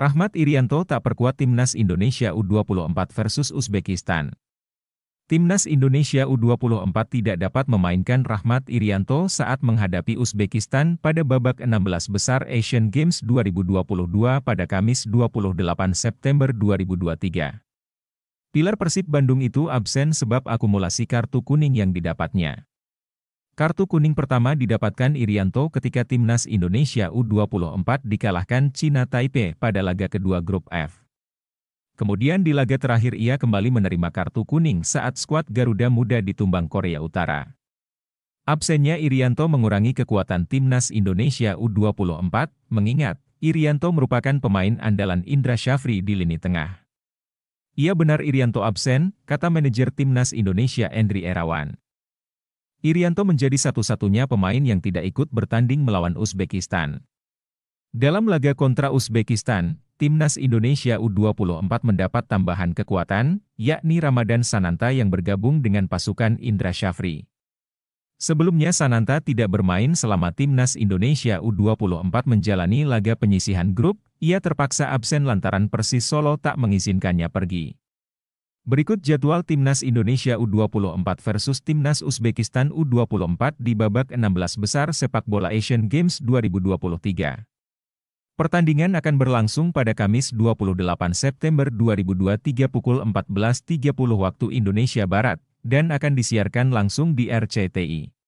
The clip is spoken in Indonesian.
Rahmat Irianto tak perkuat timnas Indonesia U24 versus Uzbekistan. Timnas Indonesia U24 tidak dapat memainkan Rahmat Irianto saat menghadapi Uzbekistan pada babak 16 besar Asian Games 2022 pada Kamis 28 September 2023. Pilar Persib Bandung itu absen sebab akumulasi kartu kuning yang didapatnya. Kartu kuning pertama didapatkan Irianto ketika timnas Indonesia U24 dikalahkan Cina Taipei pada laga kedua grup F. Kemudian di laga terakhir ia kembali menerima kartu kuning saat skuad Garuda Muda ditumbang Korea Utara. Absennya Irianto mengurangi kekuatan timnas Indonesia U24, mengingat Irianto merupakan pemain andalan Indra Syafri di lini tengah. Ia benar Irianto absen, kata manajer timnas Indonesia Endri Erawan. Irianto menjadi satu-satunya pemain yang tidak ikut bertanding melawan Uzbekistan. Dalam laga kontra Uzbekistan, Timnas Indonesia U24 mendapat tambahan kekuatan, yakni Ramadan Sananta yang bergabung dengan pasukan Indra Syafri. Sebelumnya Sananta tidak bermain selama Timnas Indonesia U24 menjalani laga penyisihan grup, ia terpaksa absen lantaran Persis Solo tak mengizinkannya pergi. Berikut jadwal Timnas Indonesia U24 versus Timnas Uzbekistan U24 di babak 16 besar sepak bola Asian Games 2023. Pertandingan akan berlangsung pada Kamis 28 September 2023 pukul 14.30 waktu Indonesia Barat, dan akan disiarkan langsung di RCTI.